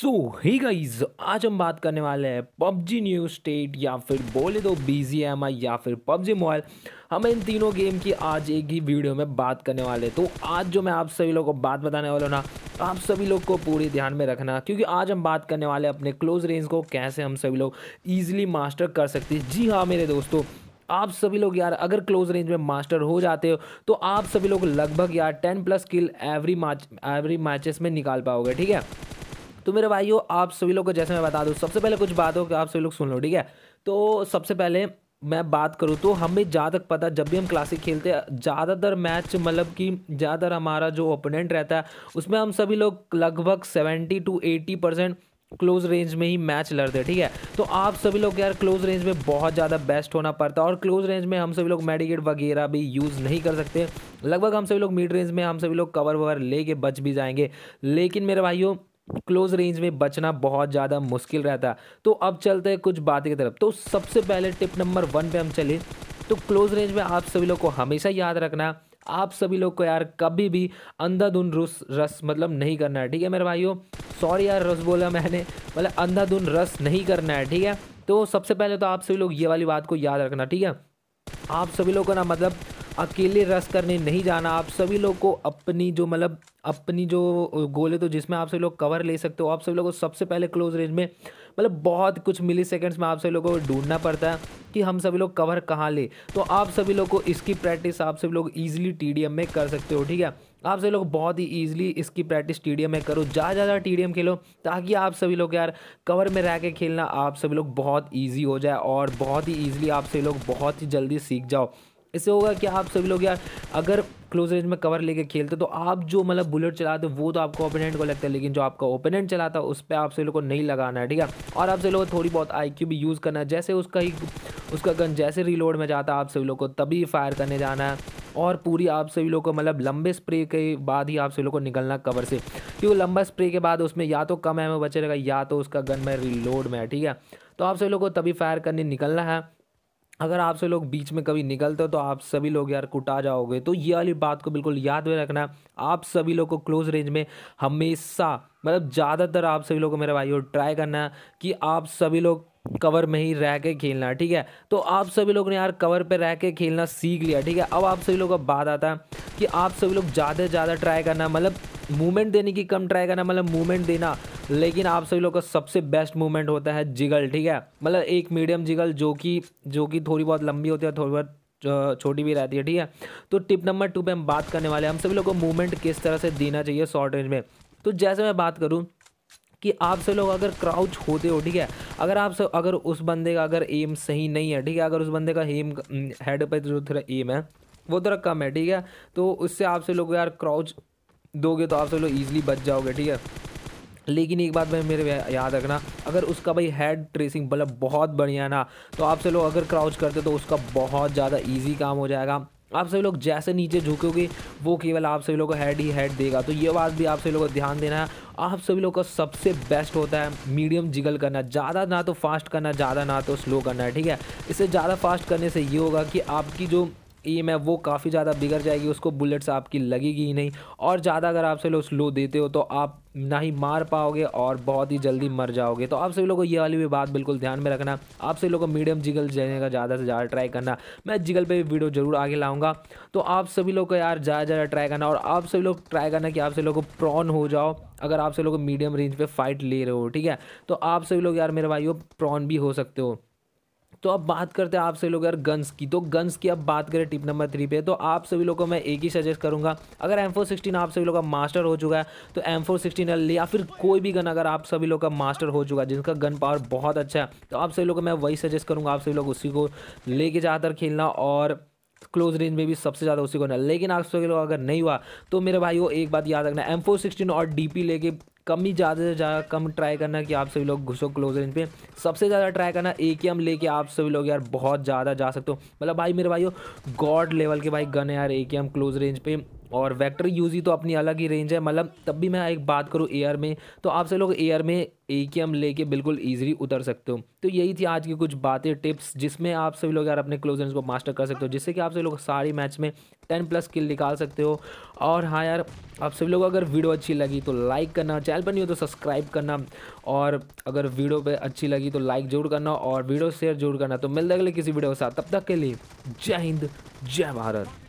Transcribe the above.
सो ही guys आज हम बात करने वाले हैं पबजी न्यू स्टेट या फिर बोले दो बी जी एम आई या फिर पबजी मोबाइल हम इन तीनों गेम की आज एक ही वीडियो में बात करने वाले हैं तो आज जो मैं आप सभी लोगों को बात बताने वाला हूँ ना आप सभी लोग को पूरी ध्यान में रखना क्योंकि आज हम बात करने वाले अपने क्लोज रेंज को कैसे हम सभी लोग ईजिली मास्टर कर सकते हैं जी हाँ मेरे दोस्तों आप सभी लोग यार अगर क्लोज रेंज में मास्टर हो जाते हो तो आप सभी लोग लगभग यार ten plus kill every match every matches में निकाल पाओगे ठीक है तो मेरे भाइयों आप सभी लोग को जैसे मैं बता दूँ सबसे पहले कुछ बातों आप सभी लोग सुन लो ठीक है तो सबसे पहले मैं बात करूँ तो हमें जहाँ तक पता जब भी हम क्लासिक खेलते हैं ज़्यादातर मैच मतलब कि ज़्यादातर हमारा जो ओपोनेंट रहता है उसमें हम सभी लोग लगभग seventy two eighty percent close range में ही मैच लड़ते हैं ठीक है तो आप सभी लोग यार क्लोज रेंज में बहुत ज़्यादा बेस्ट होना पड़ता है और क्लोज रेंज में हम सभी लोग मेडिकेट वगैरह भी यूज़ नहीं कर सकते लगभग हम सभी लोग मिड रेंज में हम सभी लोग कवर ववर लेके बच भी जाएंगे लेकिन मेरे भाइयों क्लोज रेंज में बचना बहुत ज़्यादा मुश्किल रहता तो अब चलते हैं कुछ बातें की तरफ तो सबसे पहले टिप नंबर वन पे हम चले तो क्लोज रेंज में आप सभी लोग को हमेशा याद रखना आप सभी लोग को यार कभी भी अंधाधुन रस रस मतलब नहीं करना है ठीक है मेरे भाइयों सॉरी यार रस बोला मैंने मतलब अंधाधुन रस नहीं करना है ठीक है तो सबसे पहले तो आप सभी लोग ये वाली बात को याद रखना ठीक है आप सभी लोग को ना मतलब अकेले रस करने नहीं जाना आप सभी लोग को अपनी जो मतलब अपनी जो गोल है तो जिसमें आप सभी लोग कवर ले सकते हो आप सभी लोगों को सबसे पहले क्लोज रेंज में मतलब बहुत कुछ मिली सेकेंड्स में आप सभी लोगों को ढूंढना पड़ता है कि हम सभी लोग कवर कहाँ ले तो आप सभी लोग को इसकी प्रैक्टिस आप सभी लोग ईजिली टी में कर सकते हो ठीक है आप सभी लोग बहुत ही ईजिली इसकी प्रैक्टिस टी में करो ज़्यादा ज़्यादा टी खेलो ताकि आप सभी लोग यार कवर में रह के खेलना आप सभी लोग बहुत ईजी हो जाए और बहुत ही ईजिली आप सभी लोग बहुत ही जल्दी सीख जाओ इससे होगा कि आप सभी लोग यार अगर क्लोज रेंज में कवर लेके खेलते तो आप जो मतलब बुलेट चलाते वो तो आपको ओपोनेंट को लगता है लेकिन जो आपका ओपोनेंट चलाता है उस पर आप सभी लोग को नहीं लगाना है ठीक है और आप सभी लोग थोड़ी बहुत आई भी यूज़ करना है जैसे उसका ही उसका गन जैसे रिलोड में जाता है आप सभी लोग को तभी फायर करने जाना है और पूरी आप सभी लोग को मतलब लंबे स्प्रे के बाद ही आप सभी लोग को निकलना कवर से क्योंकि लंबा स्प्रे के बाद उसमें या तो कम एमओ बचेगा या तो उसका गन में रिलोड में है ठीक है तो आप सभी लोग को तभी फायर करने निकलना है अगर आपसे लोग बीच में कभी निकलते हो तो आप सभी लोग यार कुटा जाओगे तो ये वाली बात को बिल्कुल याद में रखना आप सभी लोग को क्लोज रेंज में हमेशा मतलब ज़्यादातर आप सभी लोग को मेरे भाई भाइयों ट्राई करना है कि आप सभी लोग कवर में ही रह के खेलना ठीक है तो आप सभी लोग ने यार कवर पे रह के खेलना सीख लिया ठीक है अब आप सभी लोग का बात आता है कि आप सभी लोग ज़्यादा से ज़्यादा ट्राई करना मतलब मूवमेंट देने की कम ट्राई करना मतलब मूवमेंट देना लेकिन आप सभी लोग का सबसे बेस्ट मूवमेंट होता है जिगल ठीक है मतलब एक मीडियम जिगल जो कि जो कि थोड़ी बहुत लंबी होती है थोड़ी बहुत छोटी भी रहती है ठीक है तो टिप नंबर टू पर हम बात करने वाले हैं हम सभी लोग को मूवमेंट किस तरह से देना चाहिए शॉर्ट रेंज में तो जैसे मैं बात करूँ कि आपसे लोग अगर क्राउच होते हो ठीक है अगर आपसे अगर उस बंदे का अगर एम सही नहीं है ठीक है अगर उस बंदे का एम हेड पर जो थोड़ा एम है वो थोड़ा कम है ठीक है तो उससे आपसे लोग यार क्राउच दोगे तो आपसे लोग ईजिली बच जाओगे ठीक है लेकिन एक बात भाई मेरे याद रखना अगर उसका भाई हेड ट्रेसिंग बल्ब बहुत बढ़िया ना तो आपसे लोग अगर क्राउच करते तो उसका बहुत ज़्यादा इजी काम हो जाएगा आप सभी लोग जैसे नीचे झुकोगे वो केवल आप सभी लोग को हेड ही हेड देगा तो ये बात भी आप सभी लोग को ध्यान देना है आप सभी लोग का सबसे बेस्ट होता है मीडियम जिगल करना ज़्यादा ना तो फास्ट करना ज़्यादा ना तो स्लो करना है ठीक है इससे ज़्यादा फास्ट करने से ये होगा कि आपकी जो एम है वो काफ़ी ज़्यादा बिगड़ जाएगी उसको बुलेट्स आपकी लगेगी ही नहीं और ज़्यादा अगर आप लोग स्लो देते हो तो आप ना ही मार पाओगे और बहुत ही जल्दी मर जाओगे तो आप सभी लोगों को ये वाली भी बात बिल्कुल ध्यान में रखना आप सभी लोगों को मीडियम जिगल जाने का ज़्यादा से ज़्यादा ट्राई करना मैं जिगल पे भी वीडियो ज़रूर आगे लाऊंगा तो आप सभी लोग को यार ज़्यादा ज़्यादा ट्राई करना और आप सभी लोग ट्राई करना कि आप सभी लोग को प्रॉन हो जाओ अगर आप सभी लोग मीडियम रेंज पर फाइट ले रहे हो ठीक है तो आप सभी लोग यार मेरे भाई प्रॉन भी हो सकते हो तो अब बात करते हैं आप सभी लोग यार गन्स की तो गन्स की अब बात करें टिप नंबर थ्री पे तो आप सभी लोग को मैं एक ही सजेस्ट करूंगा अगर एम फोर सिक्सटीन आप सभी लोग का मास्टर हो चुका है तो एम फोर सिक्सटीन एल या फिर कोई भी गन अगर आप सभी लोग का मास्टर हो चुका है जिनका गन पावर बहुत अच्छा है तो आप सभी लोग को मैं वही सजेस्ट करूँगा आप सभी लोग उसी को लेके ज़्यादातर खेलना और क्लोज रेंज में भी सबसे ज़्यादा उसी को ना लेकिन आप सभी लोग अगर नहीं हुआ तो मेरे भाई वो एक बात याद रखना एम फोर सिक्सटीन और डी पी लेके कम ही ज़्यादा से ज़्यादा कम ट्राई करना कि आप सभी लोग घुसो क्लोज रेंज पे सबसे ज़्यादा ट्राई करना ए के एम लेके आप सभी लोग यार बहुत ज़्यादा जा सकते हो मतलब भाई मेरे भाई गॉड लेवल के भाई गन है यार ए के एम क्लोज रेंज पे और वेक्टर ही तो अपनी अलग ही रेंज है मतलब तब भी मैं एक बात करूँ एयर में तो आप आपसे लोग एयर में ए के एम लेके बिल्कुल ईजिली उतर सकते हो तो यही थी आज की कुछ बातें टिप्स जिसमें आप सभी लोग यार अपने क्लोजर्स को मास्टर कर सकते हो जिससे कि आप सभी लोग सारी मैच में टेन प्लस किल निकाल सकते हो और हाँ यार आप सभी लोग अगर वीडियो अच्छी लगी तो लाइक करना चैनल पर नहीं हो तो सब्सक्राइब करना और अगर वीडियो पर अच्छी लगी तो लाइक जरूर करना और वीडियो शेयर जरूर करना तो मिलते अगले किसी वीडियो के साथ तब तक के लिए जय हिंद जय भारत